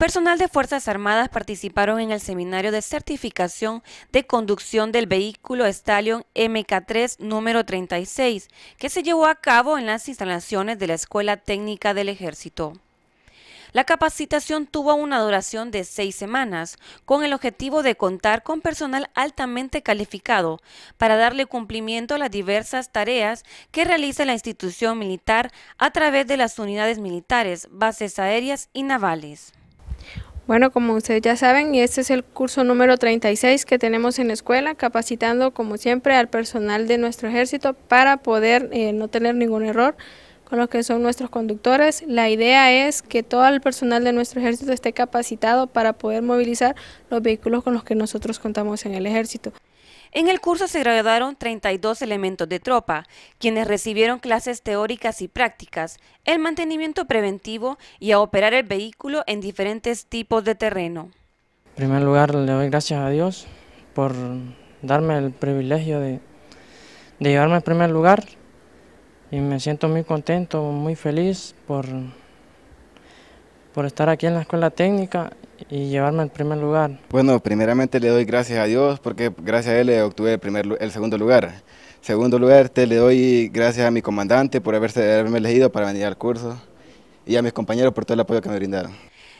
Personal de Fuerzas Armadas participaron en el seminario de certificación de conducción del vehículo Stallion MK3 número 36, que se llevó a cabo en las instalaciones de la Escuela Técnica del Ejército. La capacitación tuvo una duración de seis semanas, con el objetivo de contar con personal altamente calificado para darle cumplimiento a las diversas tareas que realiza la institución militar a través de las unidades militares, bases aéreas y navales. Bueno, como ustedes ya saben, este es el curso número 36 que tenemos en la escuela, capacitando como siempre al personal de nuestro ejército para poder eh, no tener ningún error con los que son nuestros conductores. La idea es que todo el personal de nuestro ejército esté capacitado para poder movilizar los vehículos con los que nosotros contamos en el ejército. En el curso se graduaron 32 elementos de tropa, quienes recibieron clases teóricas y prácticas, el mantenimiento preventivo y a operar el vehículo en diferentes tipos de terreno. En primer lugar, le doy gracias a Dios por darme el privilegio de, llevarme al primer lugar y me siento muy contento, muy feliz por por estar aquí en la escuela técnica y llevarme al primer lugar. Bueno, primeramente le doy gracias a Dios porque gracias a él eh, obtuve el, primer, el segundo lugar. Segundo lugar, te le doy gracias a mi comandante por haberme elegido para venir al curso y a mis compañeros por todo el apoyo que me brindaron.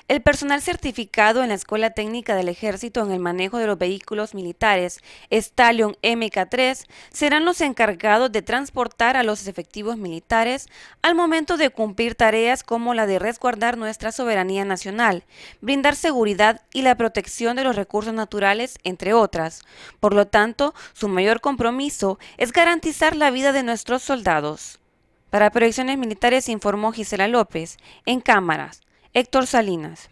El personal certificado en la Escuela Técnica del Ejército en el manejo de los vehículos militares, Stallion MK3, serán los encargados de transportar a los efectivos militares al momento de cumplir tareas como la de resguardar nuestra soberanía nacional, brindar seguridad y la protección de los recursos naturales, entre otras. Por lo tanto, su mayor compromiso es garantizar la vida de nuestros soldados. Para Proyecciones Militares informó Gisela López, en cámaras. Héctor Salinas.